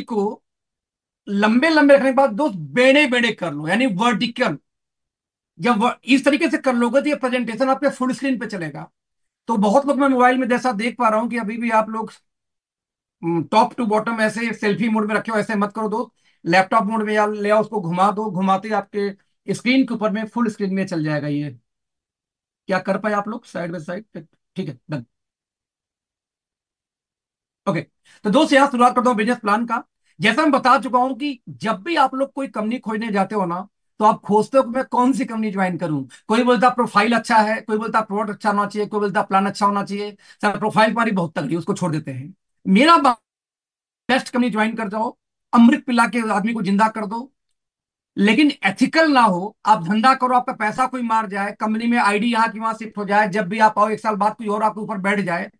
बाल को लंबे लंबे रखने के बाद दोस्त बेड़े बेड़े कर लो यानी वर्टिकल जब इस तरीके से कर लोगे तो ये प्रेजेंटेशन आपके फुल स्क्रीन पे चलेगा तो बहुत लोग मैं मोबाइल में जैसा देख पा रहा हूं कि अभी भी आप लोग टॉप टू बॉटम ऐसे सेल्फी मोड में रखे हो ऐसे मत करो दोस्त लैपटॉप मोड में या ले आओ उसको घुमा दो घुमाते आपके स्क्रीन के ऊपर में फुल स्क्रीन में चल जाएगा ये क्या कर पाए आप लोग साइड बाय साइड ठीक है डन ओके तो दोस्त यहां शुरुआत करता हूँ बिजनेस प्लान का जैसा मैं बता चुका हूं कि जब भी आप लोग कोई कंपनी खोजने जाते हो ना तो आप खोजते हो कि मैं कौन सी कंपनी ज्वाइन करूं कोई बोलता प्रोफाइल अच्छा है कोई बोलता प्रोडक्ट अच्छा होना चाहिए कोई बोलता प्लान अच्छा होना चाहिए सर प्रोफाइल ही बहुत तगड़ी उसको छोड़ देते हैं मेरा बेस्ट कंपनी ज्वाइन कर जाओ अमृत पिला के आदमी को जिंदा कर दो लेकिन एथिकल ना हो आप धंधा करो आपका पैसा कोई मार जाए कंपनी में आईडी यहाँ की वहां शिफ्ट हो जाए जब भी आप आओ एक साल बाद कोई और आपके ऊपर बैठ जाए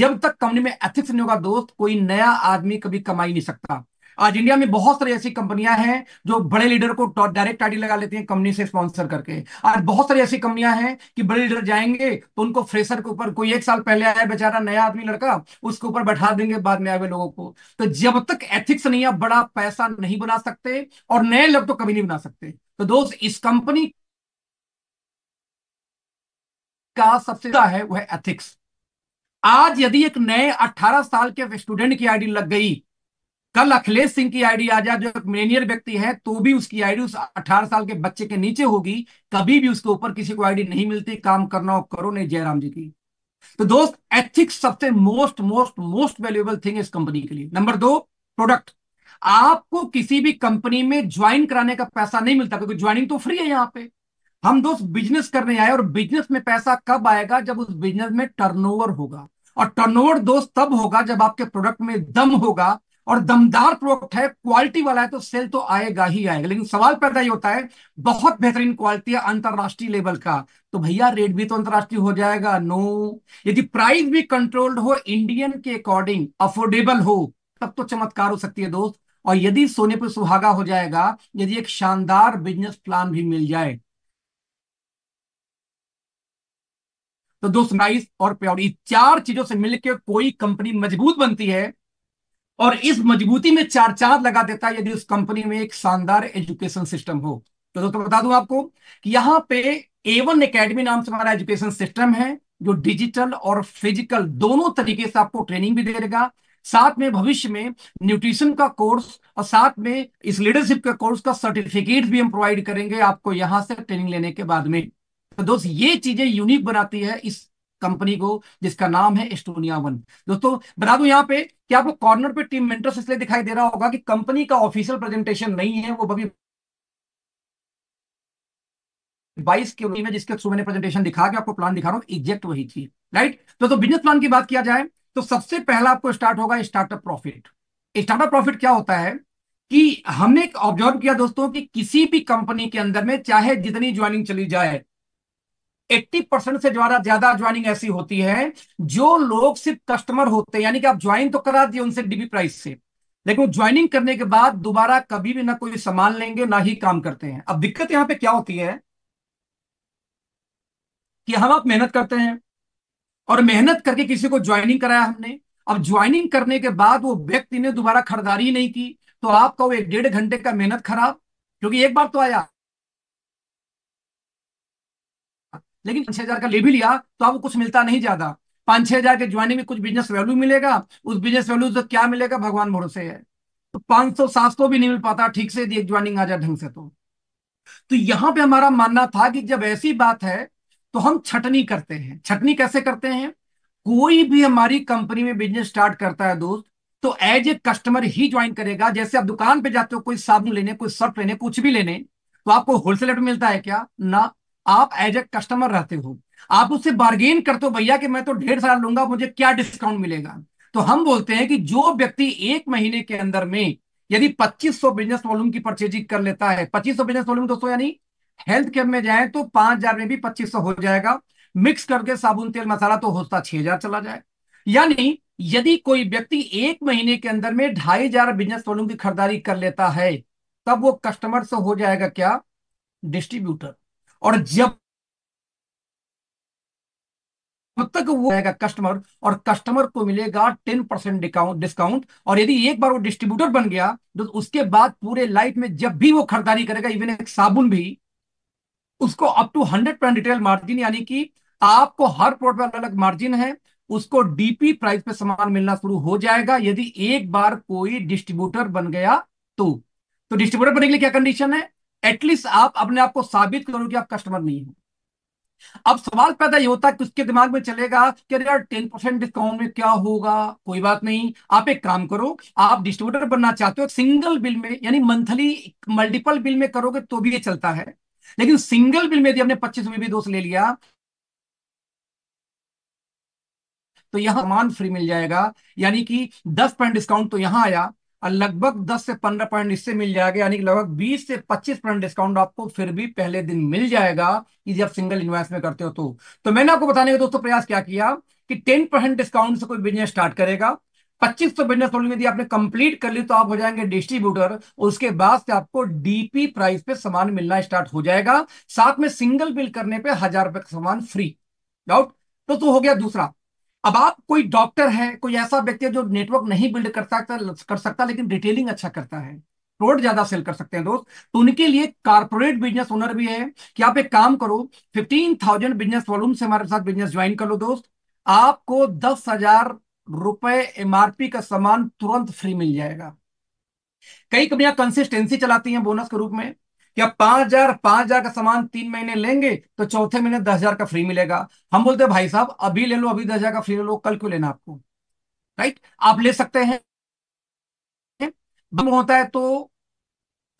जब तक कंपनी में एथिक्स नहीं होगा दोस्त कोई नया आदमी कभी कमा ही नहीं सकता आज इंडिया में बहुत सारी ऐसी कंपनियां हैं जो बड़े लीडर को डायरेक्ट आईडी लगा लेती हैं कंपनी से स्पॉन्सर करके आज बहुत सारी ऐसी कंपनियां हैं कि बड़े लीडर जाएंगे तो उनको फ्रेशर के ऊपर कोई एक साल पहले आया बेचारा नया आदमी लड़का उसके ऊपर बैठा देंगे बाद में आए हुए लोगों को तो जब तक एथिक्स नहीं है बड़ा पैसा नहीं बना सकते और नए लोग तो कभी नहीं बना सकते तो दोस्त इस कंपनी का सबसे ज्यादा है वह एथिक्स आज यदि एक नए 18 साल के स्टूडेंट की आईडी लग गई कल अखिलेश सिंह की आईडी आ जाए जो एक मेनियर व्यक्ति है तो भी उसकी आईडी उस 18 साल के बच्चे के नीचे होगी कभी भी उसके ऊपर किसी को आईडी नहीं मिलती काम करना हो करो नहीं जयराम जी की तो दोस्त एथिक्स सबसे most most most valuable thing इस कंपनी के लिए नंबर दो प्रोडक्ट आपको किसी भी कंपनी में ज्वाइन कराने का पैसा नहीं मिलता क्योंकि ज्वाइनिंग तो फ्री है यहाँ पे हम दोस्त बिजनेस करने आए और बिजनेस में पैसा कब आएगा जब उस बिजनेस में टर्नओवर होगा और टर्नओवर दोस्त तब होगा जब आपके प्रोडक्ट में दम होगा और दमदार प्रोडक्ट है क्वालिटी वाला है तो सेल तो आएगा ही आएगा लेकिन सवाल पैदा ही होता है बहुत बेहतरीन क्वालिटी है अंतरराष्ट्रीय लेवल का तो भैया रेट भी तो अंतरराष्ट्रीय हो जाएगा नो यदि प्राइस भी कंट्रोल्ड हो इंडियन के अकॉर्डिंग अफोर्डेबल हो तब तो चमत्कार हो सकती है दोस्त और यदि सोने पर सुहागा हो जाएगा यदि एक शानदार बिजनेस प्लान भी मिल जाए तो दोस्त नाइस और प्योर चार चीजों से मिलकर कोई कंपनी मजबूत बनती है और इस मजबूती में चार चांद लगा देता है यदि उस कंपनी में एक शानदार एजुकेशन सिस्टम हो तो दोस्तों बता दूं आपको कि यहाँ पे एवन अकेडमी नाम से हमारा एजुकेशन सिस्टम है जो डिजिटल और फिजिकल दोनों तरीके से आपको ट्रेनिंग भी देगा साथ में भविष्य में न्यूट्रिशन का कोर्स और साथ में इस लीडरशिप का कोर्स का सर्टिफिकेट भी हम प्रोवाइड करेंगे आपको यहां से ट्रेनिंग लेने के बाद में तो दोस्त ये चीजें यूनिक बनाती है इस कंपनी को जिसका नाम है एस्टोनिया वन दोस्तों बता दू यहाँ पे कि आपको कॉर्नर पे टीम मेंटर्स इसलिए दिखाई दे रहा होगा कि कंपनी का ऑफिशियल प्रेजेंटेशन नहीं है वो बबी 22 के में जिसके थ्रू मैंने प्रेजेंटेशन दिखा के आपको प्लान दिखा रहा हूँ एग्जैक्ट वही थी राइट तो, तो बिजनेस प्लान की बात किया जाए तो सबसे पहला आपको स्टार्ट होगा स्टार्टअप प्रॉफिट स्टार्टअप प्रॉफिट क्या होता है कि हमने ऑब्जर्व किया दोस्तों कि किसी भी कंपनी के अंदर में चाहे जितनी ज्वाइनिंग चली जाए 80 परसेंट से ज्यादा ज्यादा ज्वाइनिंग ऐसी होती है जो लोग सिर्फ कस्टमर होते हैं यानी कि आप ज्वाइन तो करा दिए उनसे डीबी प्राइस से लेकिन ज्वाइनिंग करने के बाद दोबारा कभी भी ना कोई सामान लेंगे ना ही काम करते हैं अब दिक्कत यहां पे क्या होती है कि हम आप मेहनत करते हैं और मेहनत करके किसी को ज्वाइनिंग कराया हमने अब ज्वाइनिंग करने के बाद वो व्यक्ति ने दोबारा खरीदारी नहीं की तो आपका वो एक डेढ़ घंटे का मेहनत खराब क्योंकि एक बार तो आया लेकिन छह हजार का ले भी लिया तो आपको कुछ मिलता नहीं ज्यादा पांच छह हजार के ज्वाइनिंग में कुछ बिजनेस वैल्यू मिलेगा उस बिजनेस वैल्यू से क्या मिलेगा भगवान भरोसे है तो पांच सौ सात सौ भी नहीं मिल पाता ठीक से एक ज्वाइनिंग आ जाए ढंग से तो तो यहाँ पे हमारा मानना था कि जब ऐसी बात है तो हम छटनी करते हैं छटनी कैसे करते हैं कोई भी हमारी कंपनी में बिजनेस स्टार्ट करता है दोस्त तो एज ए कस्टमर ही ज्वाइन करेगा जैसे आप दुकान पे जाते हो कोई साबुन लेने कोई सर्फ लेने कुछ भी लेने तो आपको होलसेल रेट मिलता है क्या ना आप एज ए कस्टमर रहते हो आप उससे बार्गेन करते हो भैया कि मैं तो ढेर सारा लूंगा मुझे क्या डिस्काउंट मिलेगा तो हम बोलते हैं कि जो व्यक्ति एक महीने के अंदर में यदि 2500 बिजनेस वॉल्यूम की परचेजिंग कर लेता है 2500 बिजनेस वॉल्यूम दोस्तों यानी हेल्थ केयर में जाए तो पांच में भी पच्चीस हो जाएगा मिक्स करके साबुन तेल मसाला तो होता छह चला जाए यानी यदि कोई व्यक्ति एक महीने के अंदर में ढाई हजार बिजनेस वॉल्यूम की खरीदारी कर लेता है तब वो कस्टमर से हो जाएगा क्या डिस्ट्रीब्यूटर और जब तक वो रहेगा कस्टमर और कस्टमर को मिलेगा टेन परसेंट डिस्काउंट डिस्काउंट और यदि एक बार वो डिस्ट्रीब्यूटर बन गया तो उसके बाद पूरे लाइफ में जब भी वो खरीदारी करेगा इवन एक साबुन भी उसको up to hundred percent retail margin यानी कि आपको हर प्रोडक्ट पर अलग मार्जिन है उसको डीपी प्राइस पे सामान मिलना शुरू हो जाएगा यदि एक बार कोई डिस्ट्रीब्यूटर बन गया तो तो डिस्ट्रीब्यूटर बनने के लिए क्या कंडीशन है एटलीस्ट आप अपने आप को साबित करो कि आप कस्टमर नहीं हो अब सवाल पैदा ये होता है कि उसके दिमाग में चलेगा कि अरे यार टेन परसेंट डिस्काउंट में क्या होगा कोई बात नहीं आप एक काम करो आप डिस्ट्रीब्यूटर बनना चाहते हो सिंगल बिल में यानी मंथली मल्टीपल बिल में करोगे तो भी ये चलता है लेकिन सिंगल बिल में यदि हमने पच्चीस रुपये भी दोष ले लिया तो यहां सामान फ्री मिल जाएगा यानी कि दस परसेंट डिस्काउंट तो यहां आया लगभग 10 से 15 पॉइंट इससे मिल जाएगा यानी कि लगभग 20 से 25 परसेंट डिस्काउंट आपको फिर भी पहले दिन मिल जाएगा यदि आप सिंगल इन्वेस्ट में करते हो तो तो मैंने आपको बताने का दोस्तों प्रयास क्या किया कि 10 परसेंट डिस्काउंट से कोई बिजनेस स्टार्ट करेगा पच्चीस सौ बिजनेस होल्डिंग यदि आपने कंप्लीट कर ली तो आप हो जाएंगे डिस्ट्रीब्यूटर उसके बाद से आपको डीपी प्राइस पे सामान मिलना स्टार्ट हो जाएगा साथ में सिंगल बिल करने पे हजार रुपए का सामान फ्री डाउट तो, तो हो गया दूसरा अब आप कोई डॉक्टर है कोई ऐसा व्यक्ति है जो नेटवर्क नहीं बिल्ड कर सकता कर सकता लेकिन रिटेलिंग अच्छा करता है प्रोडक्ट ज्यादा सेल कर सकते हैं दोस्त तो उनके लिए कारपोरेट बिजनेस ओनर भी है कि आप एक काम करो फिफ्टीन थाउजेंड बिजनेस वॉल्यूम से हमारे साथ बिजनेस ज्वाइन कर लो दोस्त आपको दस हजार रुपए एमआरपी का सामान तुरंत फ्री मिल जाएगा कई कंपनियां कंसिस्टेंसी चलाती हैं बोनस के रूप में क्या पांच हजार पांच हजार का सामान तीन महीने लेंगे तो चौथे महीने दस हजार का फ्री मिलेगा हम बोलते हैं भाई साहब अभी ले लो अभी दस हजार का फ्री ले लो कल क्यों लेना आपको राइट आप ले सकते हैं होता है तो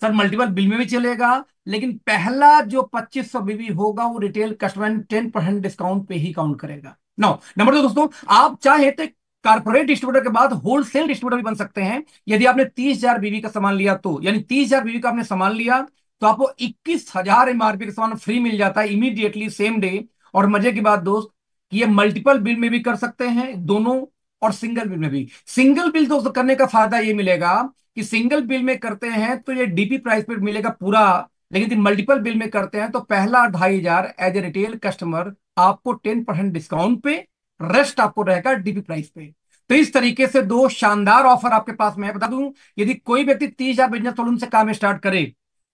सर मल्टीपल बिल में भी चलेगा लेकिन पहला जो पच्चीस सौ बीबी होगा वो retail customer ten percent discount पे ही काउंट करेगा नो नंबर दो दोस्तों आप चाहे तो कारपोरेट डिस्ट्रीब्यूटर के बाद होलसेल डिस्ट्रीब्यूटर भी बन सकते हैं यदि आपने तीस हजार बीवी का सामान लिया तो यानी तीस हजार बीवी का आपने सामान लिया तो आपको इक्कीस हजार एमआरपी का सामान फ्री मिल जाता है इमीडिएटली सेम डे और मजे की बात दोस्त कि ये मल्टीपल बिल में भी कर सकते हैं दोनों और सिंगल बिल में भी सिंगल बिल दोस्तों करने का फायदा ये मिलेगा कि सिंगल बिल में करते हैं तो ये डीपी प्राइस पर मिलेगा पूरा लेकिन यदि मल्टीपल बिल में करते हैं तो पहला ढाई हजार एज ए रिटेल कस्टमर आपको टेन परसेंट डिस्काउंट पे रेस्ट आपको रहेगा डीपी प्राइस पे तो इस तरीके से दो शानदार ऑफर आपके पास मैं बता दूं यदि कोई व्यक्ति तीस हजार बिजनेस तो से काम स्टार्ट करे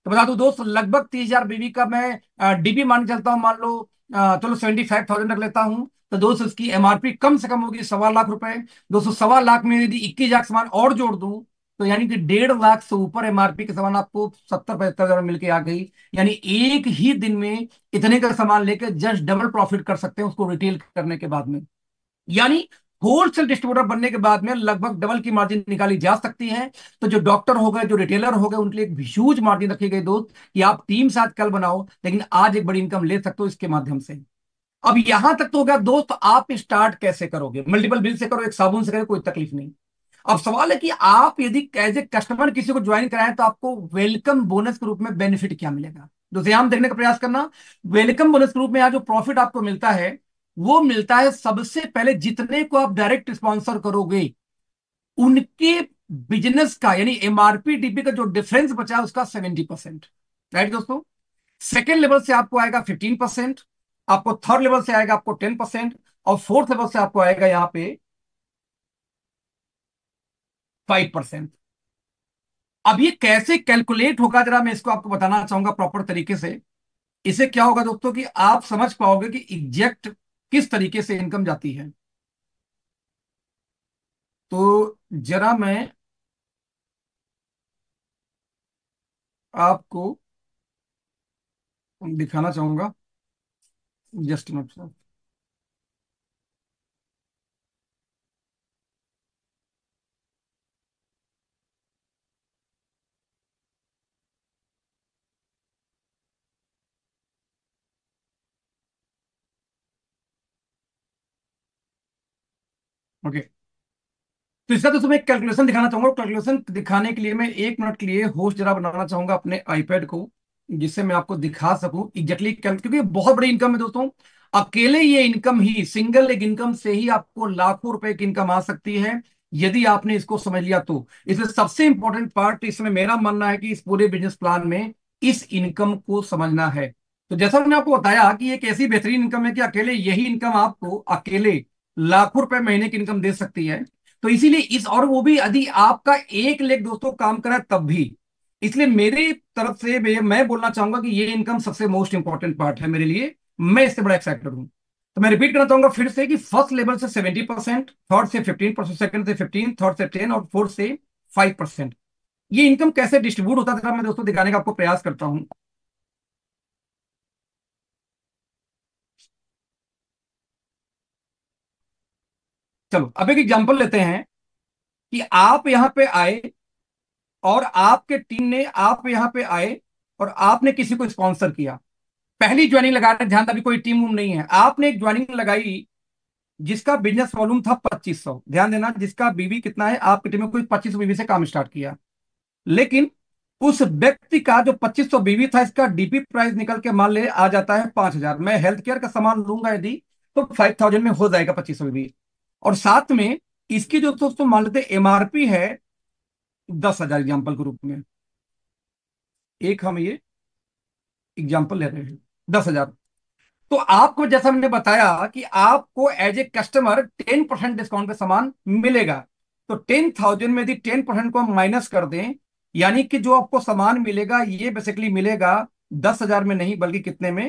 तो बता दू दोस्त लगभग तीस हजार बीवी का मैं डीबी मान चलता हूँ मान लो चलो सेवेंटी फाइव थाउजेंड रख लेता हूँ तो दोस्त इसकी एमआरपी कम से कम होगी सवा लाख रुपए दोस्तों सवा लाख में यदि इक्कीस लाख सामान और जोड़ दू तो यानी कि डेढ़ लाख से ऊपर एमआरपी के सामान आपको सत्तर पचहत्तर हजार मिलकर आ गई यानी एक ही दिन में इतने का सामान लेकर जस्ट डबल प्रॉफिट कर सकते हैं उसको रिटेल करने के बाद में यानी होलसेल डिस्ट्रीब्यूटर बनने के बाद में लगभग डबल की मार्जिन निकाली जा सकती है तो जो डॉक्टर हो गए जो रिटेलर हो गए उनके लिए एक ह्यूज मार्जिन रखी गई दोस्त कि आप टीम साथ कल बनाओ लेकिन आज एक बड़ी इनकम ले सकते हो इसके माध्यम से अब यहां तक तो हो गया दोस्त आप स्टार्ट कैसे करोगे मल्टीपल बिल से करो एक साबुन से करो कोई तकलीफ नहीं अब सवाल है कि आप यदि एज ए कस्टमर किसी को ज्वाइन कराएं तो आपको वेलकम बोनस के रूप में बेनिफिट क्या मिलेगा दोस्तों हम देखने का प्रयास करना वेलकम बोनस के रूप में यहाँ जो प्रॉफिट आपको मिलता है वो मिलता है सबसे पहले जितने को आप डायरेक्ट स्पॉन्सर करोगे उनके बिजनेस का यानी एमआरपी डीपी का जो डिफरेंस बचा है उसका सेवेंटी परसेंट राइट दोस्तों सेकेंड लेवल से आपको आएगा फिफ्टीन परसेंट आपको थर्ड लेवल से आएगा आपको टेन परसेंट और फोर्थ लेवल से आपको आएगा यहां पे फाइव परसेंट अब ये कैसे कैलकुलेट होगा जरा मैं इसको आपको बताना चाहूंगा प्रॉपर तरीके से इसे क्या होगा दोस्तों कि आप समझ पाओगे कि एग्जैक्ट किस तरीके से इनकम जाती है तो जरा मैं आपको दिखाना चाहूंगा जस्ट मैं ओके तो इसका तो तुम्हें एक कैलकुलेशन दिखाना चाहूंगा कैलकुलेशन दिखाने के लिए मैं एक मिनट के लिए होस्ट जरा बनाना चाहूंगा अपने आईपैड को जिससे मैं आपको दिखा सकूं एग्जैक्टली exactly क्योंकि बहुत बड़ी इनकम है दोस्तों अकेले ये इनकम ही सिंगल एक इनकम से ही आपको लाखों रुपए की इनकम आ सकती है यदि आपने इसको समझ लिया तो इसमें सबसे इंपॉर्टेंट पार्ट इसमें मेरा मानना है कि इस पूरे बिजनेस प्लान में इस इनकम को समझना है तो जैसा मैंने आपको बताया कि एक ऐसी बेहतरीन इनकम है कि अकेले यही इनकम आपको अकेले लाखों रुपए महीने की इनकम दे सकती है तो इसीलिए इस और वो भी यदि आपका एक लेख दोस्तों काम करा तब भी इसलिए मेरे तरफ से मैं बोलना चाहूंगा कि ये इनकम सबसे मोस्ट इंपॉर्टेंट पार्ट है मेरे लिए मैं इससे बड़ा एक्साइटेड हूं तो मैं रिपीट करना चाहूंगा फिर से कि फर्स्ट लेवल से सेवेंटी परसेंट थर्ड से फिफ्टीन परसेंट सेकंड से फिफ्टीन थर्ड से टेन और फोर्थ से फाइव परसेंट ये इनकम कैसे डिस्ट्रीब्यूट होता था मैं दोस्तों दिखाने का आपको प्रयास करता हूं चलो अब एक एग्जांपल लेते हैं कि आप यहां पे आए और आपके टीम ने आप यहां पे आए और आपने किसी को स्पॉन्सर किया पहली ज्वाइनिंग लगा रहे ध्यान अभी कोई टीम नहीं है आपने एक ज्वाइनिंग लगाई जिसका बिजनेस वॉल्यूम था 2500 ध्यान देना जिसका बीवी कितना है आपकी टीम में कोई पच्चीस बीवी से काम स्टार्ट किया लेकिन उस व्यक्ति का जो 2500 बीवी था इसका डीपी प्राइस निकल के मान ले आ जाता है 5000 मैं हेल्थ केयर का सामान लूंगा यदि तो 5000 में हो जाएगा 2500 बीवी और साथ में इसकी जो दोस्तों मान लेते एमआरपी है दस हजार एग्जाम्पल के रूप में एक हम ये एग्जाम्पल ले रहे हैं दस हजार तो आपको जैसा हमने बताया कि आपको as a customer ten percent discount पे सामान मिलेगा तो टेन थाउजेंड में यदि टेन परसेंट को हम माइनस कर दें यानी कि जो आपको सामान मिलेगा ये बेसिकली मिलेगा दस हजार में नहीं बल्कि कितने में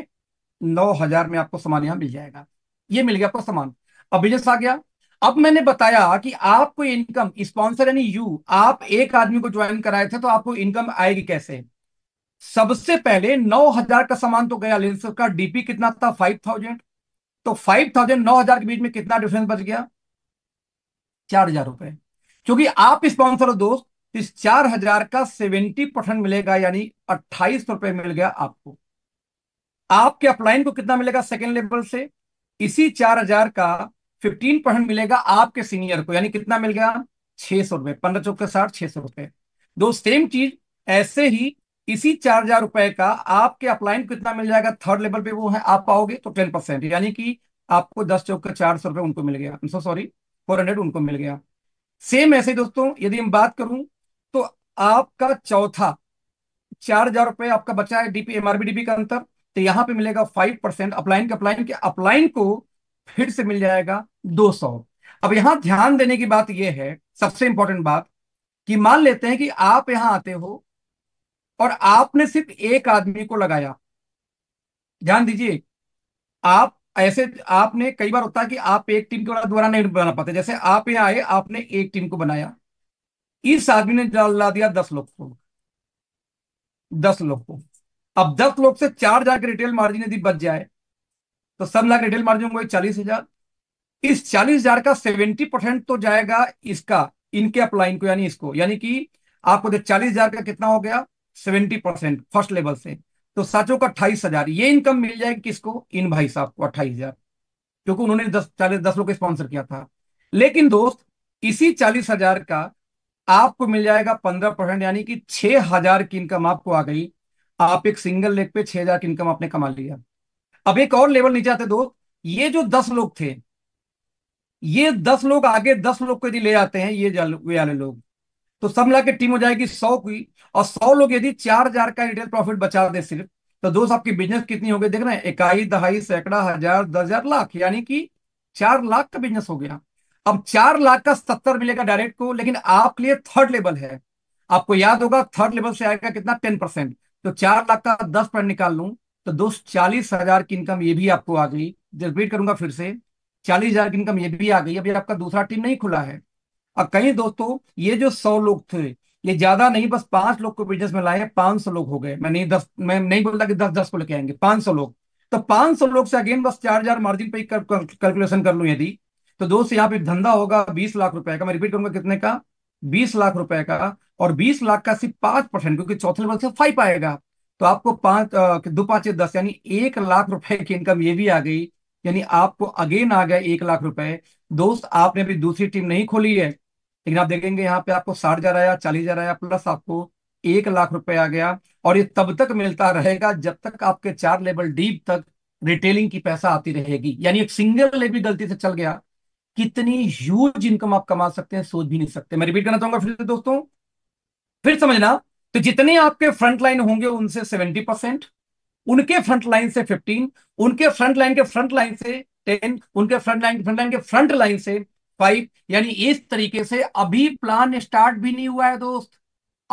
नौ हजार में आपको सामान यहां मिल जाएगा ये मिल गया आपको सामान अब बिजनेस आ गया अब मैंने बताया कि आपको इनकम स्पॉन्सर यानी यू आप एक आदमी को ज्वाइन कराए थे तो आपको इनकम आएगी कैसे सबसे पहले 9000 का सामान तो गया लेंसर का डीपी कितना था 5000 तो 5000 9000 के बीच में कितना डिफरेंस बच गया चार हजार रुपए क्योंकि आप स्पॉन्सर हो दोस्त तो इस चार हजार का सेवेंटी परसेंट मिलेगा यानी अट्ठाईस रुपए मिल गया आपको आपके अपलाइन को कितना मिलेगा सेकेंड लेवल से इसी चार का फिफ्टीन परसेंट मिलेगा आपके सीनियर को यानी कितना मिल गया छह सौ रुपए पंद्रह चौके साठ छह सौ रुपए दो सेम चीज ऐसे ही इसी चार हजार रुपए का आपके अपलाइन को कितना मिल जाएगा थर्ड लेवल पे वो है आप पाओगे तो टेन परसेंट यानी कि आपको दस चौके चार सौ रुपए उनको मिल गया सॉरी फोर हंड्रेड उनको मिल गया सेम ऐसे दोस्तों यदि हम बात करूं तो आपका चौथा चार हजार रुपए आपका बचा है डीपी एमआरबी डीपी का अंतर तो यहां पे मिलेगा फाइव परसेंट अपलाइन के अपलाइन के अपलाइन को फिर से मिल जाएगा 200 अब यहां ध्यान देने की बात यह है सबसे इंपॉर्टेंट बात कि मान लेते हैं कि आप यहां आते हो और आपने सिर्फ एक आदमी को लगाया ध्यान दीजिए आप ऐसे आपने कई बार होता है कि आप एक टीम के द्वारा नहीं बना पाते जैसे आप यहां आए आपने एक टीम को बनाया इस आदमी ने ला दिया दस लोग को दस लोग को अब दस लोग से चार जाकर रिटेल मार्जिन यदि बच जाए तो सब लाख रिटेल मार्जिन होगा चालीस हजार इस चालीस हजार का सेवेंटी परसेंट तो जाएगा इसका इनके अपलाइन को यानी इसको यानी कि आपको देख चालीस हजार का कितना हो गया सेवेंटी परसेंट फर्स्ट लेवल से तो साचो का अट्ठाईस हजार ये इनकम मिल जाएगी किसको इन भाई साहब को अट्ठाईस हजार क्योंकि उन्होंने दस चालीस दस लोग स्पॉन्सर किया था लेकिन दोस्त इसी चालीस हजार का आपको मिल जाएगा पंद्रह परसेंट यानी कि छह हजार की इनकम आपको आ गई आप एक सिंगल लेग पे छह हजार की इनकम आपने कमा लिया अब एक और लेवल नीचे आते दोस्त ये जो दस लोग थे ये दस लोग आगे दस लोग को यदि ले जाते हैं ये वाले लोग तो सब मिला के टीम हो जाएगी सौ की और सौ लोग यदि चार हजार का रिटेल प्रॉफिट बचा दे सिर्फ तो दोस्त आपकी बिजनेस कितनी हो गई देख रहे हैं इकाई दहाई सैकड़ा हजार दस हजार लाख यानी कि चार लाख का बिजनेस हो गया अब चार लाख का सत्तर मिलेगा डायरेक्ट को लेकिन आपके लिए थर्ड लेवल है आपको याद होगा थर्ड लेवल से आएगा कितना टेन परसेंट तो चार लाख का दस परसेंट निकाल लू तो दोस्त चालीस हजार की इनकम ये भी आपको आ गई रिपीट करूंगा फिर से चालीस हजार की इनकम ये भी आ गई अभी आपका दूसरा टीम नहीं खुला है अब कहीं दोस्तों ये जो सौ लोग थे ये ज्यादा नहीं बस पांच लोग को बिजनेस में लाए पांच सौ लोग हो गए मैं नहीं दस मैं नहीं बोलता कि दस दस को लेके आएंगे पांच सौ लोग तो पांच सौ लोग से अगेन बस चार हजार मार्जिन पे कर, कैलकुलेशन कर लू यदि तो दोस्त यहाँ पे धंधा होगा बीस लाख रुपए का मैं रिपीट करूंगा कितने का बीस लाख रुपए का और बीस लाख का सिर्फ पांच परसेंट क्योंकि चौथे लेवल से फाइव आएगा तो आपको पांच दो पांच दस यानी एक लाख रुपए की इनकम ये भी आ गई यानी आपको अगेन आ गया एक लाख रुपए दोस्त आपने अभी दूसरी टीम नहीं खोली है लेकिन आप देखेंगे यहाँ पे आपको साठ हजार आया चालीस हजार आया प्लस आपको एक लाख रुपए आ गया और ये तब तक मिलता रहेगा जब तक आपके चार लेवल डीप तक रिटेलिंग की पैसा आती रहेगी यानी एक सिंगल लेवल गलती से चल गया कितनी ह्यूज इनकम आप कमा सकते हैं सोच भी नहीं सकते मैं रिपीट करना चाहूंगा फिर से दोस्तों फिर समझना तो जितने आपके फ्रंट लाइन होंगे उनसे सेवेंटी परसेंट उनके फ्रंट लाइन से फिफ्टीन उनके फ्रंट लाइन के फ्रंट लाइन से टेन उनके फ्रंट लाइन फ्रंट लाइन के फ्रंट लाइन से फाइव यानी इस तरीके से अभी प्लान स्टार्ट भी नहीं हुआ है दोस्त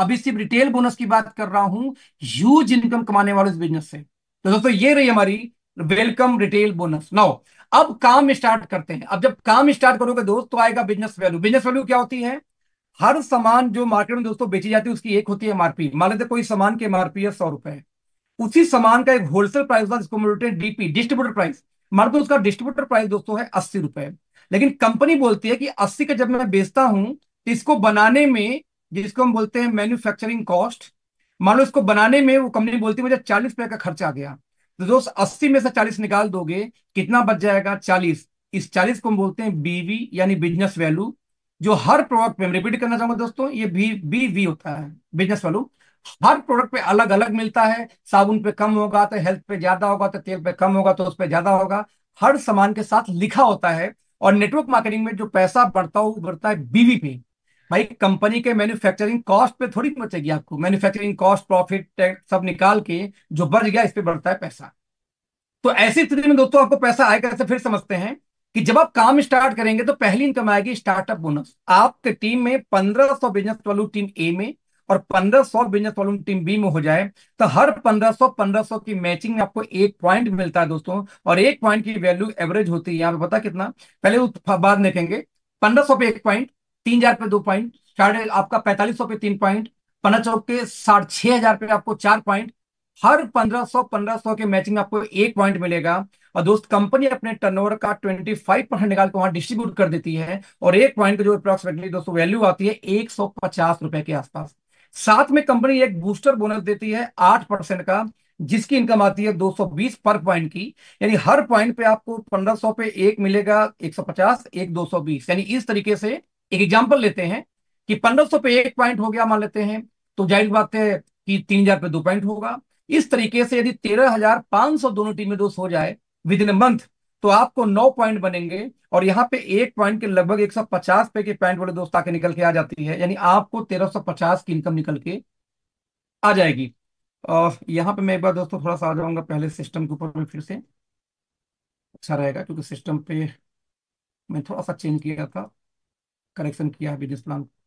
अभी सिर्फ रिटेल बोनस की बात कर रहा हूं ह्यूज इनकम कमाने वाले इस बिजनेस से तो दोस्तों ये रही हमारी वेलकम रिटेल बोनस नाउ अब काम स्टार्ट करते हैं अब जब काम स्टार्ट करोगे दोस्त तो आएगा बिजनेस वैल्यू बिजनेस वैल्यू क्या होती है हर सामान जो मार्केट में दोस्तों बेची जाती है उसकी एक होती है एमआरपी मान लेते कोई सामान की एमआरपी है सौ रुपए उसी सामान का एक होलसेल प्राइस होता है जिसको बोलते हैं डीपी डिस्ट्रीब्यूटर प्राइस मान लो उसका डिस्ट्रीब्यूटर प्राइस दोस्तों है अस्सी रुपए लेकिन कंपनी बोलती है कि अस्सी का जब मैं बेचता हूं तो इसको बनाने में जिसको हम बोलते हैं मैन्युफैक्चरिंग कॉस्ट मान लो इसको बनाने में वो कंपनी बोलती है मुझे चालीस रुपए का खर्च आ गया तो दोस्त अस्सी में से चालीस निकाल दोगे कितना बच जाएगा चालीस इस चालीस को हम बोलते हैं बीवी यानी बिजनेस वैल्यू जो हर प्रोडक्ट में रिपीट करना चाहूंगा दोस्तों ये बी बी वी होता है बिजनेस वालू हर प्रोडक्ट पे अलग अलग मिलता है साबुन पे कम होगा तो हेल्थ पे ज्यादा होगा तो तेल पे कम होगा तो उस पर ज्यादा होगा हर सामान के साथ लिखा होता है और नेटवर्क मार्केटिंग में जो पैसा बढ़ता हो बढ़ता है बीवी पे भाई कंपनी के मैन्युफैक्चरिंग कॉस्ट पे थोड़ी बचेगी आपको मैन्युफैक्चरिंग कॉस्ट प्रॉफिट टैक्स सब निकाल के जो बच गया इस पर बढ़ता है पैसा तो ऐसी स्थिति में दोस्तों आपको पैसा आएगा तो फिर समझते हैं कि जब आप काम स्टार्ट करेंगे तो पहली इनकम आएगी स्टार्टअप बोनस आपके टीम में पंद्रह सौ बिजनेस वालू टीम ए में और पंद्रह सौ बिजनेस वालू टीम बी में हो जाए तो हर पंद्रह सौ पंद्रह सौ की मैचिंग में आपको एक पॉइंट मिलता है दोस्तों और एक पॉइंट की वैल्यू एवरेज होती है यहाँ पे पता कितना पहले उस बाद देखेंगे पंद्रह सौ पे एक पॉइंट तीन हजार पे दो पॉइंट आपका पैंतालीस सौ पे तीन पॉइंट पंद्रह चौक के साढ़े छह हजार पे आपको चार पॉइंट हर 1500 1500 के मैचिंग आपको एक पॉइंट मिलेगा और दोस्त कंपनी अपने टर्नओवर का 25 परसेंट निकाल के वहां डिस्ट्रीब्यूट कर देती है और एक पॉइंट का जो अप्रोक्सिमेटली दोस्तों वैल्यू आती है एक रुपए के आसपास साथ में कंपनी एक बूस्टर बोनस देती है आठ परसेंट का जिसकी इनकम आती है 220 पर पॉइंट की यानी हर पॉइंट पे आपको 1500 पे एक मिलेगा 150 एक 220 यानी इस तरीके से एक एग्जांपल लेते हैं कि 1500 पे एक पॉइंट हो गया मान लेते हैं तो जाहिर बात है कि तीन हजार पे दो पॉइंट होगा इस तरीके से यदि तेरह हजार पांच सौ दोनों टीमें दोस्त हो जाए विद इन मंथ तो आपको नौ पॉइंट बनेंगे और यहाँ पे एक पॉइंट के लगभग एक सौ पचास पे के पॉइंट वाले दोस्त आके निकल के आ जाती है यानी आपको तेरह सौ पचास की इनकम निकल के आ जाएगी और यहाँ पे मैं एक बार दोस्तों थोड़ा सा आ जाऊंगा पहले सिस्टम के ऊपर में फिर से अच्छा रहेगा क्योंकि सिस्टम पे मैं थोड़ा सा चेंज किया था करेक्शन किया है बिजनेस प्लान को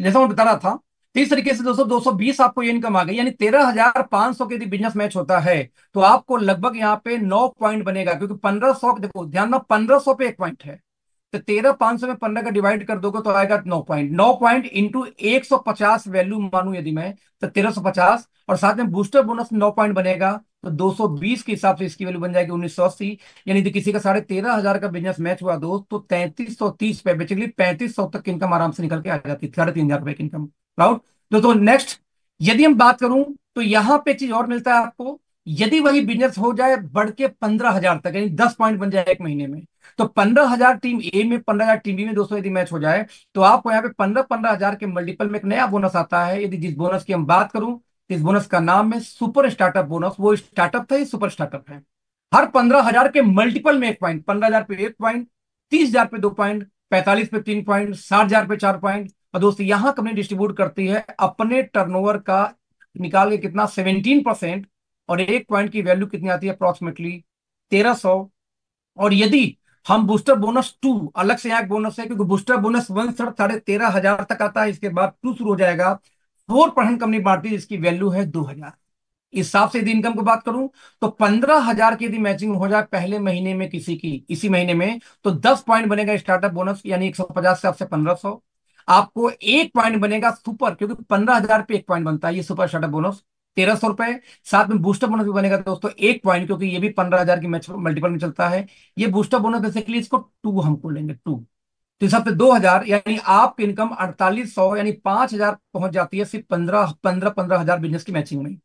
जैसा मैं बता रहा था तो इस तरीके से दोस्तों 220 आपको ये इनकम आ गई यानी 13,500 के यदि बिजनेस मैच होता है तो आपको लगभग यहाँ पे 9 पॉइंट बनेगा क्योंकि 1500 देखो ध्यान ना 1500 पे एक पॉइंट है तो तेरह पांच सौ में पंद्रह का डिवाइड कर दोगे तो आएगा नौ पॉइंट नौ पॉइंट इंटू एक सौ पचास वैल्यू मानू यदि मैं तो तेरह सौ पचास और साथ में बूस्टर बोनस नौ पॉइंट बनेगा तो 220 के हिसाब से इसकी वैल्यू बन जाएगी उन्नीस सौ अस्सी यानी कि किसी का साढ़े तेरह हजार का बिजनेस मैच हुआ दोस्त तो तैंतीस सौ तीस पे बेसिकली पैंतीस सौ तक इनकम आराम से निकल के आ जाती है साढ़े तीन हजार रुपए की इनकम राउट दोस्तों नेक्स्ट यदि हम बात करूं तो यहाँ पे चीज और मिलता है आपको यदि वही बिजनेस हो जाए बढ़ के पंद्रह हजार तक यानी दस पॉइंट बन जाए एक महीने में तो पंद्रह हजार टीम ए में पंद्रह हजार टीम बी में दोस्तों यदि मैच हो जाए तो आपको यहाँ पे पंद्रह पंद्रह हजार के मल्टीपल में एक नया बोनस आता है यदि जिस बोनस की हम बात करूं इस बोनस का नाम है सुपर स्टार्टअप बोनस वो स्टार्टअप था ये सुपर स्टार्टअप है हर पंद्रह हजार के मल्टीपल में एक पॉइंट पंद्रह हजार पे एक पॉइंट तीस हजार पे दो पॉइंट पैंतालीस पे तीन पॉइंट साठ हजार पे चार पॉइंट और दोस्तों यहां कंपनी डिस्ट्रीब्यूट करती है अपने टर्नओवर का निकाल के कितना सेवनटीन परसेंट और एक पॉइंट की वैल्यू कितनी आती है अप्रोक्सीमेटली तेरह सौ और यदि हम बूस्टर बोनस टू अलग से यहाँ बोनस है क्योंकि बूस्टर बोनस वन साढ़े तेरह हजार तक आता है इसके बाद टू शुरू हो जाएगा फोर परसेंट कंपनी बांटती है जिसकी वैल्यू है दो हजार इस हिसाब से यदि इनकम की बात करूं तो पंद्रह हजार की यदि मैचिंग हो जाए पहले महीने में किसी की इसी महीने में तो दस पॉइंट बनेगा स्टार्टअप बोनस यानी एक सौ पचास से आपसे पंद्रह सौ आपको एक पॉइंट बनेगा सुपर क्योंकि पंद्रह हजार पे एक पॉइंट बनता है ये सुपर स्टार्टअप बोनस तेरह सौ रुपए साथ में बूस्टर बोनस भी बनेगा दोस्तों एक पॉइंट क्योंकि ये भी पंद्रह हजार की मल्टीपल में चलता है ये बूस्टर बोनस बेसिकली इसको टू हमको लेंगे टू तो इस हफ्ते दो हजार यानी आपकी इनकम अड़तालीस सौ यानी पांच हजार पहुंच जाती है सिर्फ पंद्रह पंद्रह पंद्रह हजार बिजनेस की मैचिंग में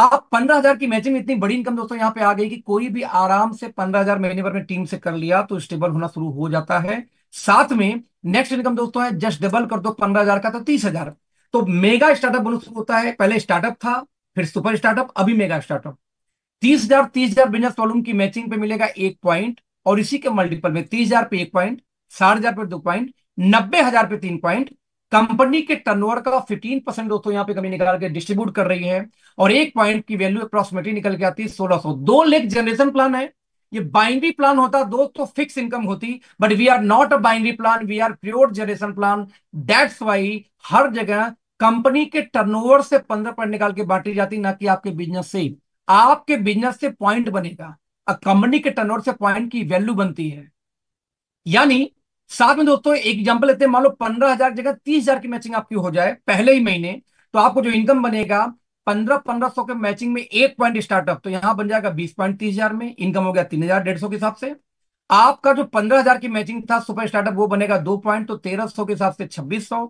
आप पंद्रह हजार की मैचिंग में इतनी बड़ी इनकम दोस्तों यहाँ पे आ गई कि कोई भी आराम से पंद्रह हजार महीने भर में टीम से कर लिया तो स्टेबल होना शुरू हो जाता है साथ में नेक्स्ट इनकम दोस्तों है जस्ट डबल कर दो पंद्रह हजार का तो तीस हजार तो मेगा स्टार्टअप बोनस होता है पहले स्टार्टअप था फिर सुपर स्टार्टअप अभी मेगा स्टार्टअप तीस हजार तीस हजार बिजनेस वॉल्यूम की मैचिंग पे मिलेगा एक पॉइंट और इसी के मल्टीपल में तीस हजार पे एक पॉइंट साठ हजार पे दो पॉइंट नब्बे हजार पे तीन पॉइंट कंपनी के टर्नओवर का 15 परसेंट दोस्तों यहाँ पे कमी निकाल के डिस्ट्रीब्यूट कर रही है और एक पॉइंट की वैल्यू अप्रोक्सिमेटली निकल के आती है सो। दो लेख जनरेशन प्लान है ये बाइनरी प्लान होता दोस्तों फिक्स इनकम होती but we are not a binary plan we are pure generation plan that's why हर जगह कंपनी के टर्नओवर से पंद्रह पॉइंट निकाल के बांटी जाती ना कि आपके बिजनेस से आपके बिजनेस से पॉइंट बनेगा कंपनी के टर्नओवर से पॉइंट की वैल्यू बनती है यानी साथ में दोस्तों एक एग्जाम्पल लेते हैं मान लो पंद्रह हजार जगह तीस हजार की मैचिंग आपकी हो जाए पहले ही महीने तो आपको जो इनकम बनेगा पंद्रह पंद्रह सौ के मैचिंग में एक पॉइंट स्टार्टअप तो यहां बन जाएगा बीस पॉइंट तीस हजार में इनकम हो गया तीन हजार डेढ़ सौ के हिसाब से आपका जो पंद्रह हजार की मैचिंग था सुपर स्टार्टअप वो बनेगा दो पॉइंट तो तेरह सौ के हिसाब से छब्बीस सौ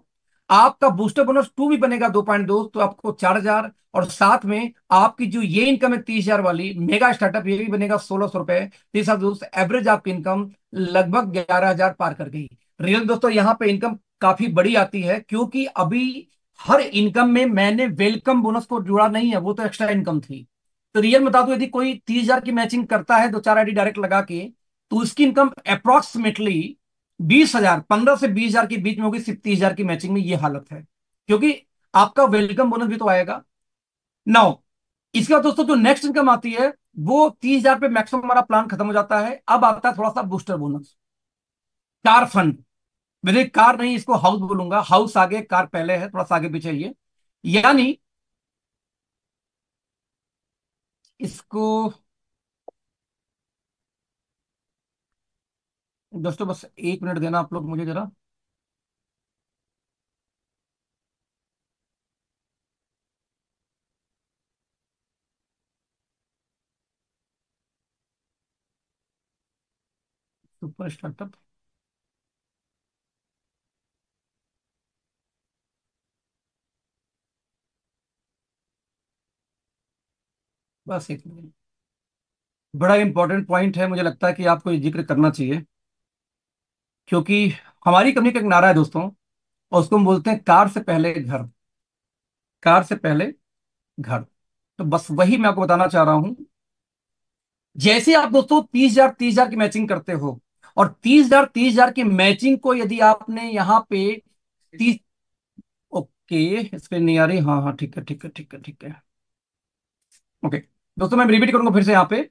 आपका बूस्टर बोनस टू भी बनेगा दो पॉइंट दो तो आपको चार हजार और साथ में आपकी जो ये इनकम है तीस हजार वाली मेगा स्टार्टअप ये भी बनेगा सोलह सौ रुपए तीस हजार दोस्त एवरेज आपकी इनकम लगभग ग्यारह हजार पार कर गई रियल दोस्तों यहाँ पे इनकम काफी बड़ी आती है क्योंकि अभी हर इनकम में मैंने वेलकम बोनस को जोड़ा नहीं है वो तो एक्स्ट्रा इनकम थी तो रियल बता दो यदि कोई तीस हजार की मैचिंग करता है दो चार आई डायरेक्ट लगा के तो उसकी इनकम अप्रोक्सीमेटली बीस हजार पंद्रह से बीस हजार के बीच में होगी सिर्फ तीस हजार की मैचिंग में ये हालत है क्योंकि आपका वेलकम बोनस भी तो आएगा नाउ बाद दोस्तों जो नेक्स्ट इनकम आती है वो तीस हजार पे मैक्सिमम हमारा प्लान खत्म हो जाता है अब आता है थोड़ा सा बूस्टर बोनस कार फंड मेरे कार नहीं इसको हाउस बोलूंगा हाउस आगे कार पहले है थोड़ा सा आगे पीछे ये यानी इसको दोस्तों बस एक मिनट देना आप लोग मुझे जरा सुपर स्टार्टअप बस एक मिनट बड़ा इंपॉर्टेंट पॉइंट है मुझे लगता है कि आपको ये जिक्र करना चाहिए क्योंकि हमारी कंपनी का एक नारा है दोस्तों और उसको हम बोलते हैं कार से पहले घर कार से पहले घर तो बस वही मैं आपको बताना चाह रहा हूं जैसे आप दोस्तों तीस हजार तीस हजार की मैचिंग करते हो और तीस हजार तीस हजार की मैचिंग को यदि आपने यहां पे तीस ओके स्क्रीन नहीं आ रही हाँ हाँ ठीक है ठीक है ठीक है ठीक है ओके दोस्तों मैं रिपीट करूंगा फिर से यहाँ पे